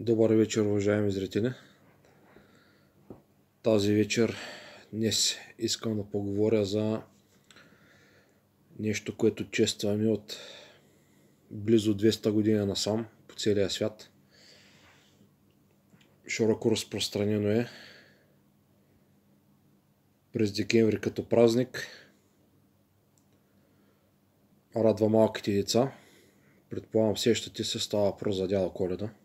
Добър вечер, уважаеми зрители! Тази вечер днес искам да поговоря за нещо, което честваме от близо 200 години насам по целия свят. Широко разпространено е през декември като празник. Радва малките деца. Предполагам, сещате се, става про за дяла Коледа –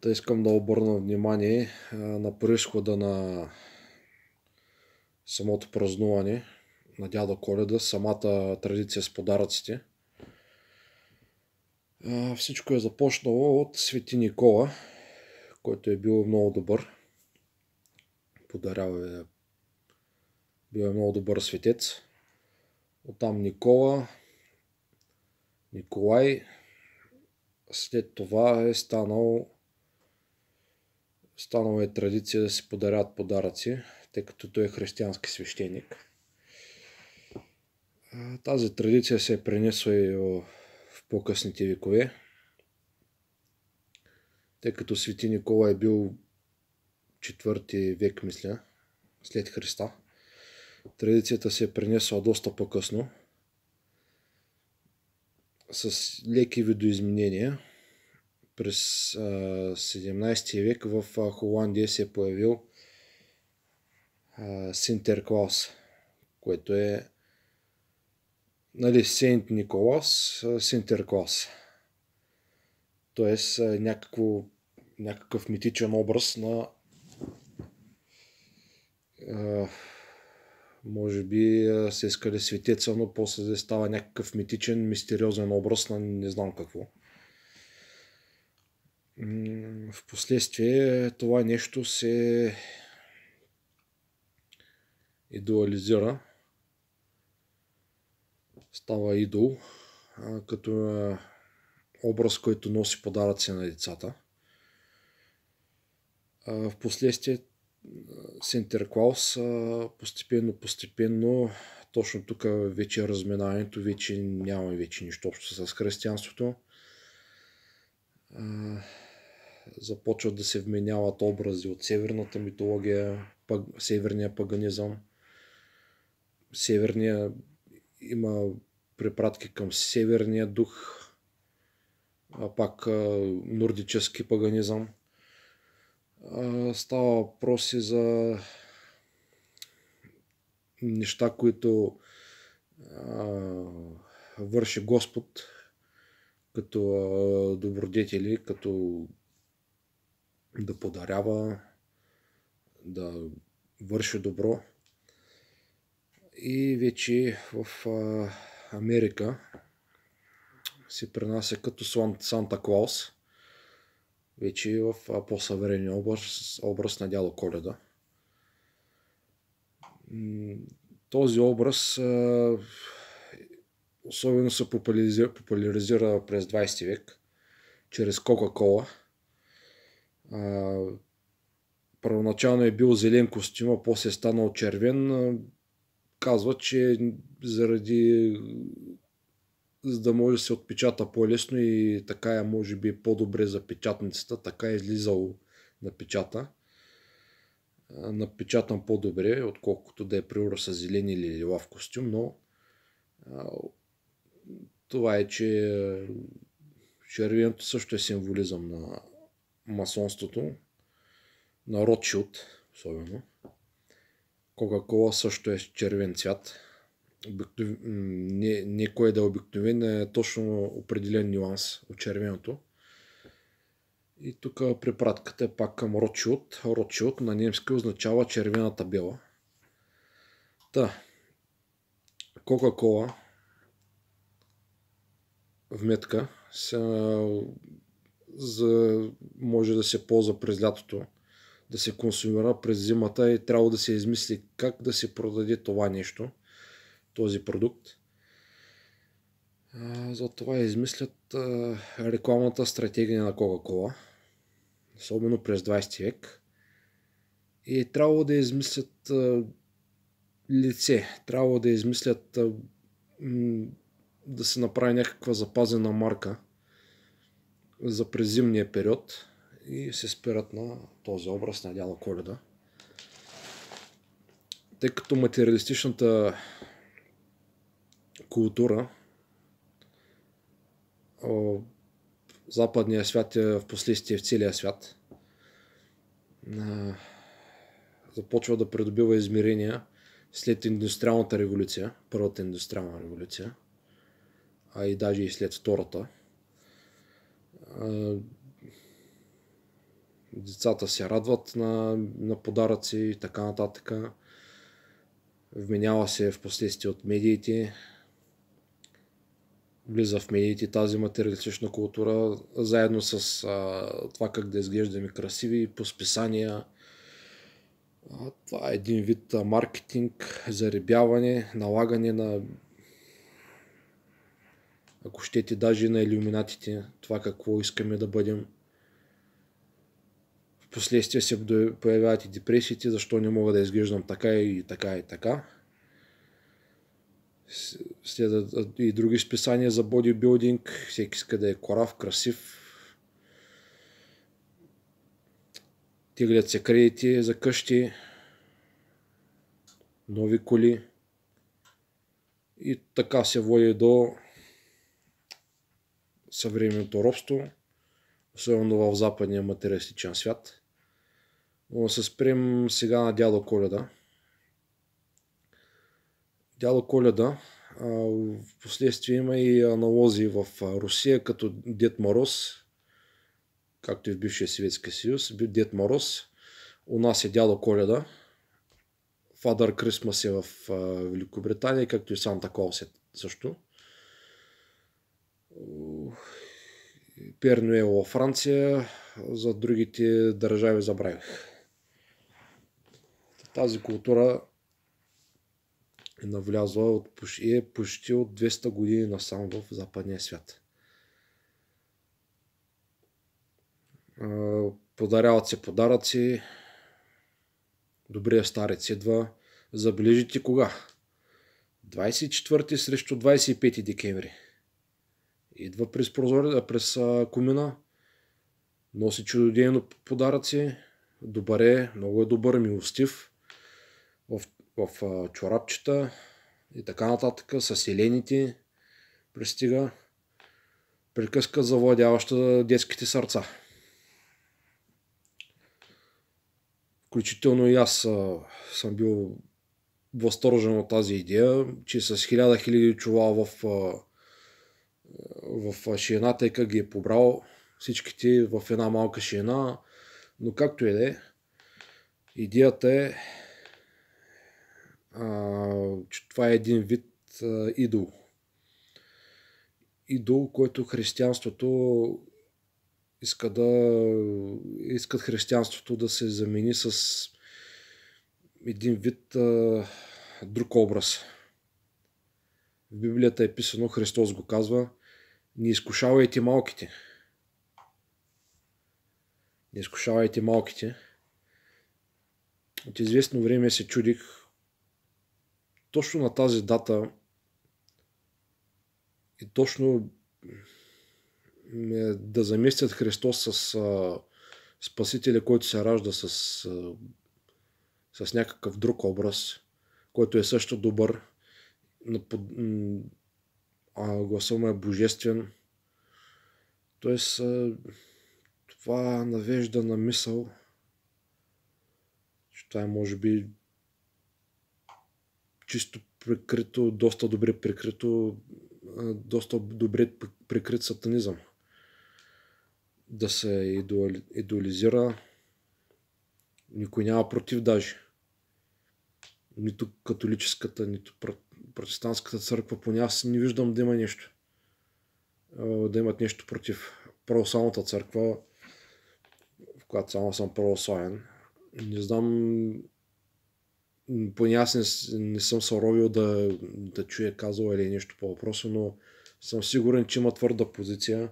Та искам да обърна внимание на происхода на самото празнуване на дядо Коледа, самата традиция с подаръците. Всичко е започнало от свети Никола, който е бил много добър. Подарял е бил е много добър светец. Оттам Никола, Николай, след това е станал станало е традиция да се подарят подаръци, тъй като той е християнски свещеник. Тази традиция се е пренесла и в по-късните векове, тъй като свети Никола е бил 4 век, мисля, след Христа. Традицията се е пренесла доста по-късно, с леки видоизменения – през 17 век в Холандия се е появил Синтерклаус, което е нали, Сент Николас, Синтерклас. Тоест някакво, някакъв митичен образ на а, може би се искали е светеца, но после да става някакъв митичен, мистериозен образ на не знам какво в последствие е, това нещо се идуализира. Става идол, като е, образ, който носи подаръци на децата. В последствие е, Сентер Клаус постепенно, постепенно, точно тук вече разминаването, вече няма вече нищо общо с християнството започват да се вменяват образи от северната митология, пъг, северния паганизъм. Северния има препратки към северния дух, а пак а, нордически паганизъм. А, става въпроси за неща, които а, върши Господ като добродетели, като да подарява, да върши добро. И вече в Америка се принася като Санта Клаус, вече е в по-съвременен образ, образ на дядо Коледа. Този образ особено се популяризира, през 20 век чрез Кока-Кола. Първоначално е бил зелен костюм, а после е станал червен. Казва, че заради за да може да се отпечата по-лесно и така е може би по-добре за печатницата, така е излизал на печата. Напечатан по-добре, отколкото да е приора с зелен или лилав костюм, но това е, че е, червеното също е символизъм на масонството, на Ротшилд особено. Кока-кола също е червен цвят. Обикнов... Не, не кое да е обикновен, е точно определен нюанс от червеното. И тук препратката е пак към Ротшилд. Ротшилд на немски означава червената бела. Та, Кока-кола вметка са, за, може да се ползва през лятото, да се консумира през зимата и трябва да се измисли как да се продаде това нещо, този продукт. Затова измислят рекламната стратегия на Кока-Кола, особено през 20 век. И трябва да измислят лице, трябва да измислят да се направи някаква запазена марка за презимния период и се спират на този образ на дяла Коледа. Тъй като материалистичната култура в западния свят е в последствие в целия свят започва да придобива измерения след индустриалната революция, първата индустриална революция – а и даже и след втората. Децата се радват на, на подаръци и така нататък. Вменява се в последствие от медиите. Влиза в медиите тази материалистична култура, заедно с а, това как да изглеждаме красиви, по списания. А, това е един вид маркетинг, заребяване, налагане на ако щете даже на иллюминатите, това какво искаме да бъдем. Впоследствие се появяват и депресиите, защо не мога да изглеждам така и така и така. Следват и други списания за бодибилдинг, всеки иска да е корав, красив. Теглят се кредити за къщи, нови коли. И така се води до съвременното робство, особено в западния материалистичен свят. Но се спрем сега на дядо Коледа. Дядо Коледа в последствие има и аналози в Русия, като Дед Мороз, както и в бившия Съветския съюз, Дед Мороз. У нас е Дядо Коледа, Фадър Крисмас е в Великобритания, както и Санта Клаус е също във Франция. За другите държави забравих. Тази култура е навлязла от, е почти от 200 години насам в западния свят. Подаряват се подаръци. Добрия старец идва. Забележите кога? 24 срещу 25 декември. Идва през прозоре, през а, комина, носи чудодейно подаръци, добър е, много е добър, милостив, в, в а, чорапчета и така нататък, с селените, пристига приказка завладяваща детските сърца. Включително и аз а, съм бил възторжен от тази идея, че с хиляда хиляди чувала в а, в шиената и как ги е побрал всичките в една малка шиена, но както и да е, идеята е, а, че това е един вид а, идол. Идол, който християнството иска да искат християнството да се замени с един вид а, друг образ. В Библията е писано, Христос го казва, не изкушавайте малките. Не изкушавайте малките. От известно време се чудих точно на тази дата и точно да заместят Христос с а, Спасителя, който се ражда с, а, с някакъв друг образ, който е също добър, под, а гласа му е божествен. Тоест, това навежда на мисъл, че това е може би чисто прикрито, доста добре прикрито, доста добре прикрит сатанизъм. Да се идеализира, никой няма против даже. Нито католическата, нито протестантската църква, поне аз не виждам да има нещо. Да имат нещо против православната църква, в която само съм православен. Не знам, поне аз не, не съм се ровил да, да чуя казал или нещо по въпроса, но съм сигурен, че има твърда позиция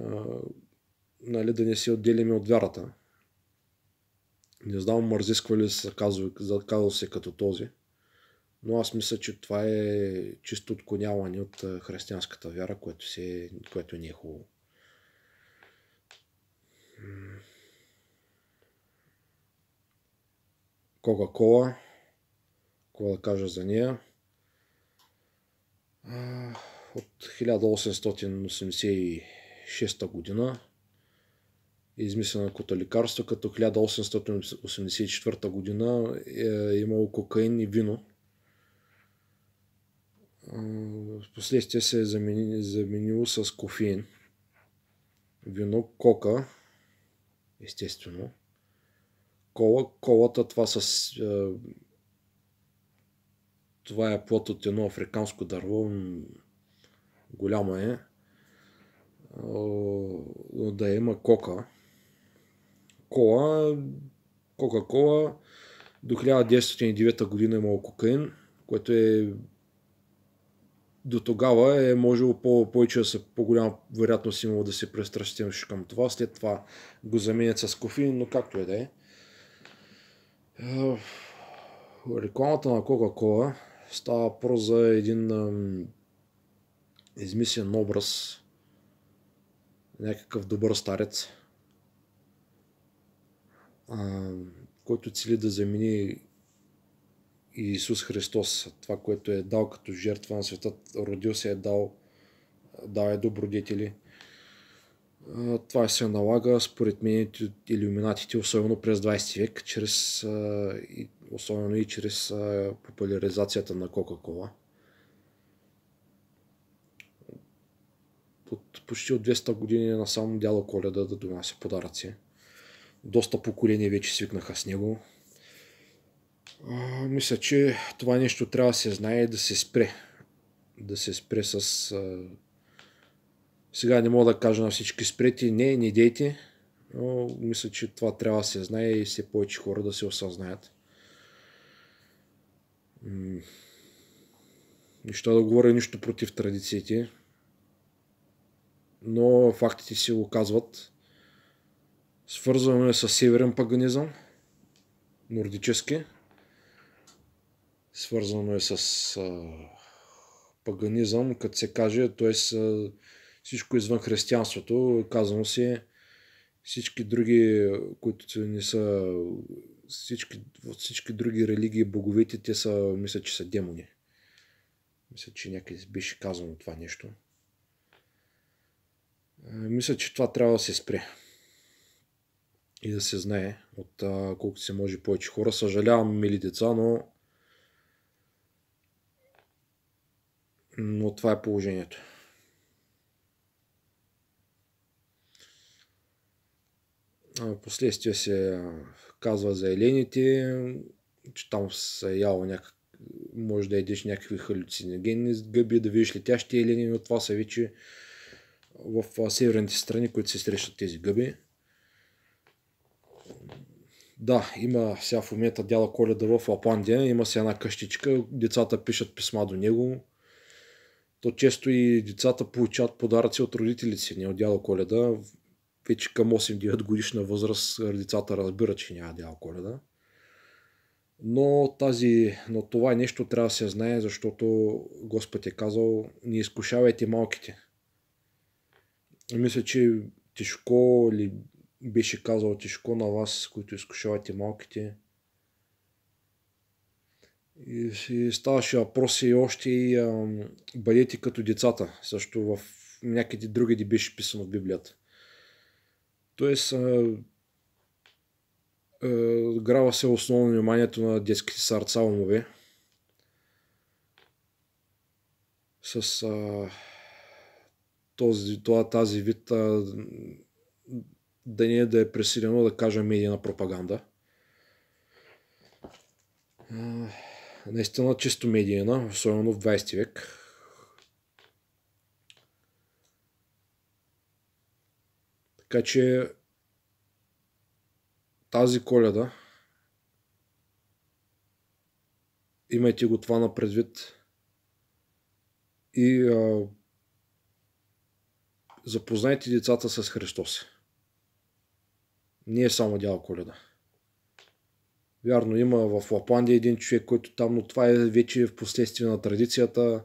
а, нали, да не се отделяме от вярата. Не знам, мързисква ли се казва се като този. Но аз мисля, че това е чисто отклоняване от християнската вяра, което, си, е, което не е хубаво. Кока-кола. Какво да кажа за нея? От 1886 година е измислена като лекарство, като 1884 година е, е имало кокаин и вино в последствие се е заменило с кофеин, вино, кока, естествено, кола, колата, това с... Е, това е плод от едно африканско дърво, голямо е, да има кока. Кола, Кока-кола, до 1909 година е имало кокаин, което е до тогава е можело по, повече да са по-голяма вероятност имало да се престрастиш към това. След това го заменят с кофеин, но както е да е. Рекламата на coca кола става про за един ам, измислен образ, някакъв добър старец, ам, който цели да замени Иисус Христос, това, което е дал като жертва на света, родил се е дал, да е добродетели. Това се налага, според мен, иллюминатите, особено през 20 век, чрез, особено и чрез популяризацията на Кока-Кола. От почти от 200 години насам дяло Коледа да донася подаръци. Доста поколения вече свикнаха с него мисля, че това нещо трябва да се знае и да се спре. Да се спре с... А... Сега не мога да кажа на всички спрете, не, не дейте, но мисля, че това трябва да се знае и все повече хора да се осъзнаят. Нищо да говоря нищо против традициите, но фактите си го казват. Свързваме с северен паганизъм, нордически, свързано е с а, паганизъм, като се каже, т.е. всичко извън християнството, казано си всички други, които не са всички, всички други религии, боговете, те са, мисля, че са демони. Мисля, че някъде беше казано това нещо. Мисля, че това трябва да се спре. И да се знае от а, колкото се може повече хора. Съжалявам, мили деца, но Но това е положението. Последствие се казва за елените, че там са е яло някак... може да едеш някакви халюциногенни гъби, да видиш летящи елени, но това са вече в северните страни, които се срещат тези гъби. Да, има сега в момента дяла коледа в Лапандия, има се една къщичка, децата пишат писма до него, то често и децата получават подаръци от родителите си, не от дядо Коледа. Вече към 8-9 годишна възраст децата разбират, че няма дядо Коледа. Но, тази, но това е нещо трябва да се знае, защото Господ е казал, не изкушавайте малките. Мисля, че тежко ли беше казал тежко на вас, които изкушавате малките, и, и ставаше въпрос и още и бъдете като децата. Също в някъде другаде беше писано в Библията. Тоест, а, а, грава се основно вниманието на детските сърца умове. С а, този, това, тази вид а, да не е да е пресилено, да кажа, медийна пропаганда. А, наистина чисто медийна, особено в 20 век. Така че тази коледа имайте го това на предвид и а, запознайте децата с Христос. Не е само дял коледа. Вярно, има в Лапландия един човек, който там, но това е вече в последствие на традицията.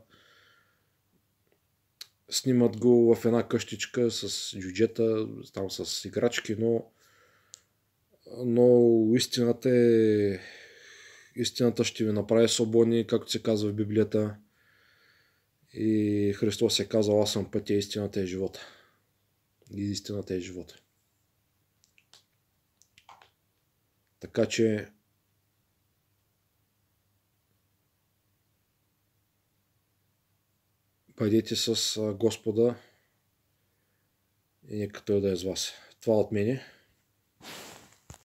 Снимат го в една къщичка с джуджета, там с играчки, но, но истината е истината ще ви направи свободни, както се казва в Библията. И Христос е казал, аз съм пътя, истината е живота. И истината е живота. Така че Бъдете с Господа и нека Той да е с вас. Това от мене.